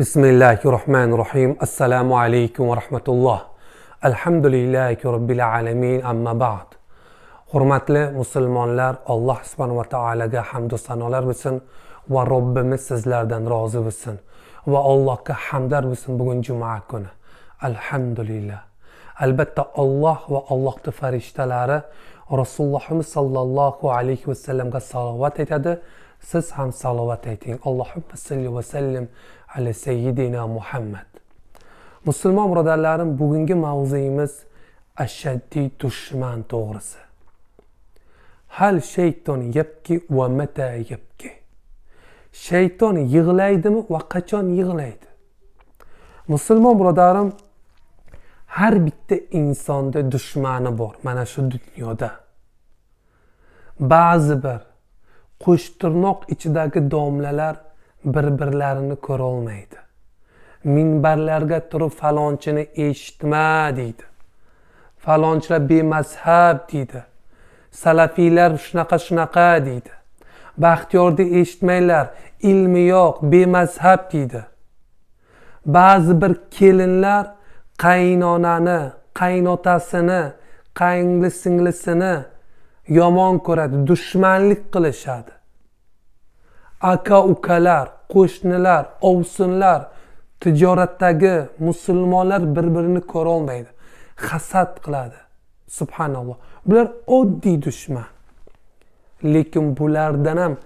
بسم الله الرحمن الرحيم السلام عليكم ورحمة الله alhamdulillahi robbil alamin amma ba'd hurmatli musulmonlar alloh subhanava taologa hamdu sanolar bo'lsin va robbimiz sizlardan rozi bo'lsin va allohga hamdar bo'lsin bugun juma kuni alhamdulillah albatta olloh va allohni farishtalari rasulullohimiz sollallohu alayhi vasallamga salovat aytadi siz ham salovat ayting allohumma salli vasallim ala sayyidina muhammad musulmon birodarlarim bugungi mavzuyimiz ashaddiy dushman to'g'risi hal shayton yapki va mata yapki shayton yig'laydimi va qachon yig'laydi musulmon birodarim har bitta insonda dushmani bor mana shu dunyoda ba'zi bir qo'shtirnoq ichidagi domlalar bir birlarini ko'rolmaydi minbarlarga turib falonchini eshitma deydi falonchilar bemazhab deydi salafiylar shunaqa shunaqa deydi baxtiyorni eshitmanglar ilmi yo'q bemazhab deydi ba'zi bir kelinlar qaynonani qaynotasini qaynli singlisini yomon ko'radi dushmanlik qilishadi aka ukalar qo'shnilar ovsinlar tijoratdagi musulmonlar bir birini ko'rolmaydi hasad qiladi subhanalloh bular oddiy dushman lekin bulardan ham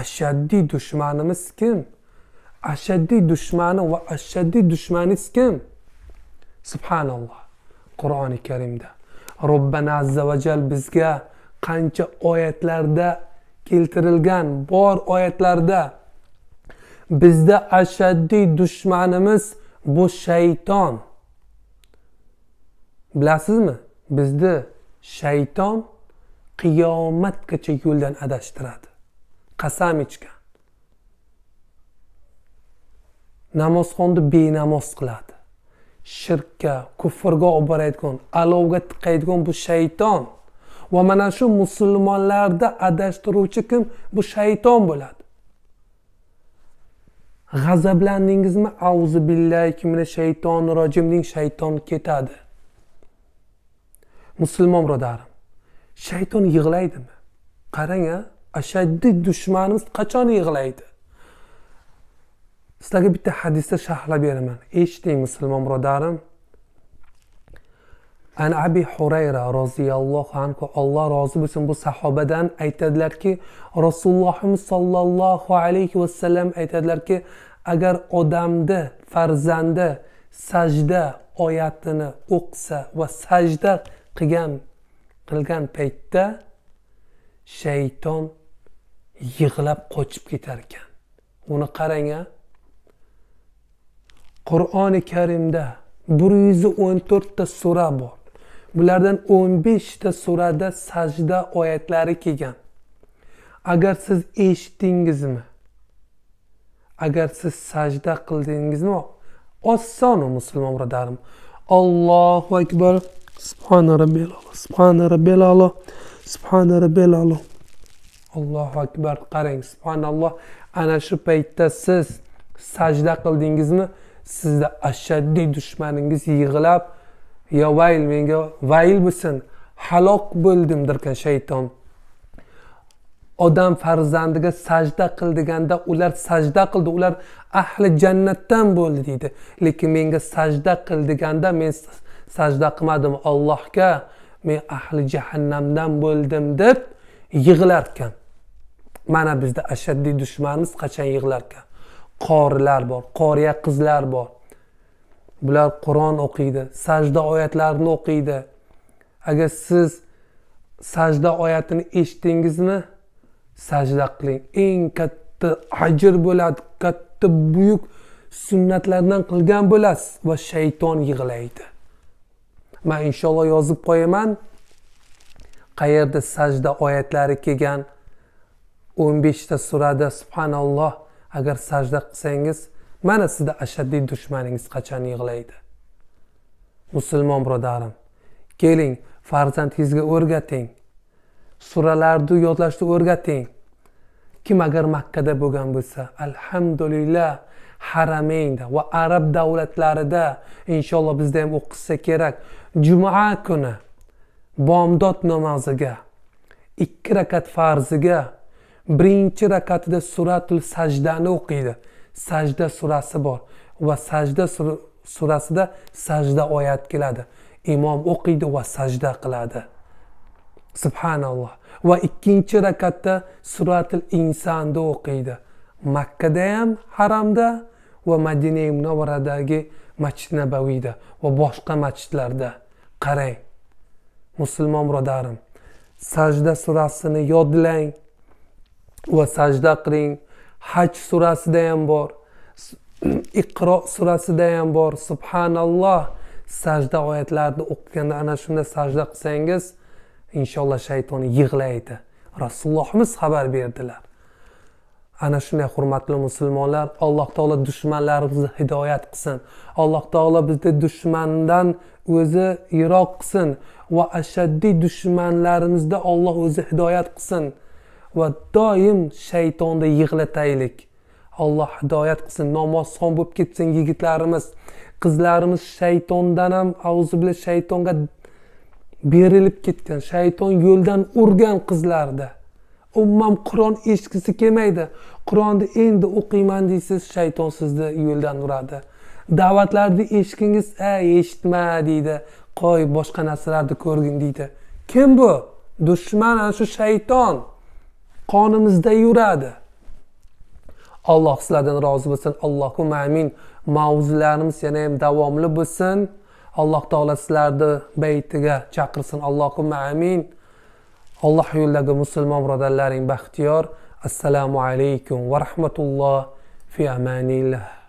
ashaddiy dushmanimiz kim ashaddiy dushmani va ashaddiy dushmaniz kim subhanalloh qur'oni karimda robbana azza va jal bizga qancha oyatlarda keltirilgan bor oyatlarda bizda ashaddiy dushmanimiz bu shayton bilasizmi bizni shayton qiyomatgacha yo'ldan adashtiradi qasam ichgan namozxonni benamoz qiladi shirkka kufrga olib borayotgan alovga tiqaydigan bu shayton va mana shu musulmonlarni adashtiruvchi kim bu shayton bo'ladi g'azablandingizmi avzu billahi mina shaytoni shayton ketadi musulmon birodarim shayton yig'laydimi qarang a ashaddiy dushmanimiz qachon yig'laydi sizlarga bitta hadisda sharhlab beraman eshiting musulmon birodarim an abi hurayra roziyallohu anhu alloh rozi bo'lsin bu sahobadan aytadilarki rasulullohimiz sollallohu alayhi vasallam aytadilarki agar odamni farzandi sajda oyatini o'qisa va sajda qilgan qilgan paytda shayton yig'lab qochib ketar ekan uni qarang a qur'oni karimda bir yuz o'n to'rtta sura bor bulardan 15 ta surada sajda oyatlari kelgan agar siz eshitdingizmi agar siz sajda qildingizmi osonu musulmon birodarim allohu akbar subhana robbil alo subhana robbil alo subhana robbil alo allohu akbar qarang subhanalloh ana shu paytda siz sajda qildingizmi sizda ashaddiy dushmaningiz yig'lab yo vayl menga vayl bo'lsin halok bo'ldim derkan shayton odam farzandiga sajda qil deganda ular sajda qildi ular ahli jannatdan bo'ldi deydi lekin menga sajda qil deganda men sajda qilmadim ollohga men ahli jahannamdan bo'ldim deb yig'larkan mana bizda ashaddiy dushmanimiz qachon yig'larkan qorilar bor qoriya qizlar bor bular qur'on o'qiydi sajda oyatlarini o'qiydi agar siz sajda oyatini eshitdingizmi sajda qiling eng katta ajr bo'ladi katta buyuk sunnatlardan qilgan bo'lasiz va shayton yig'laydi man inshaalloh yozib qo'yaman qayerda sajda oyatlari kelgan o'n beshta surada subhanalloh agar sajda qilsangiz mana sizni ashaddiy dushmaningiz qachon yig'laydi musulmon birodarim keling farzandingizga o'rgating suralarni yodlashni o'rgating kim agar makkada bo'lgan bo'lsa alhamdulillah haramingda va arab davlatlarida inshaalloh bizda ham o'qisa kerak juma kuni bomdod namoziga ikki rakat farziga birinchi rakatida suratul sajdani o'qiydi sajda surasi bor va sajda surasida sajda oyat keladi imom o'qiydi va sajda qiladi subhanalloh va ikkinchi rakatda suratil insonni o'qiydi makkada ham haramda va madina munavvaradagi masjid nabaviyda va boshqa masjidlarda qarang musulmon birodarim sajda surasini yodlang va sajda qiling haj surasida ham bor iqro surasida ham bor subhanalloh sajda oyatlarini o'qiganda ana shunda sajda qilsangiz inshaalloh shayton yig'laydi rasulullohimiz xabar berdilar ana shunday hurmatli musulmonlar alloh taolo dushmanlarimizni hidoyat qilsin alloh taolo bizni dushmandan o'zi yiroq qilsin va ashaddiy dushmanlarimizda olloh o'zi hidoyat qilsin va doim shaytonni yig'lataylik alloh hidoyat qilsin nomozxon bo'lib ketsin yigitlarimiz qizlarimiz shaytondan ham bilan shaytonga berilib ketgan shayton yo'ldan urgan qizlarda umuman qur'on eshitgisi kelmaydi qur'onni endi o'qiyman deysiz shayton sizni yo'ldan uradi da'vatlarni eshitgingiz a eshitma deydi qoy boshqa narsalarni ko'rgin deydi kim bu dushman ana shu shayton qonimizda yuradi alloh sizlardan rozi bo'lsin allohu amin mavzularimiz yana ham davomli bo'lsin alloh taolo sizlarni bayitiga chaqirsin allohu amin alloh yo'lidagi musulmon birodarlaring baxtiyor assalomu alaykum va rahmatulloh fi amanillah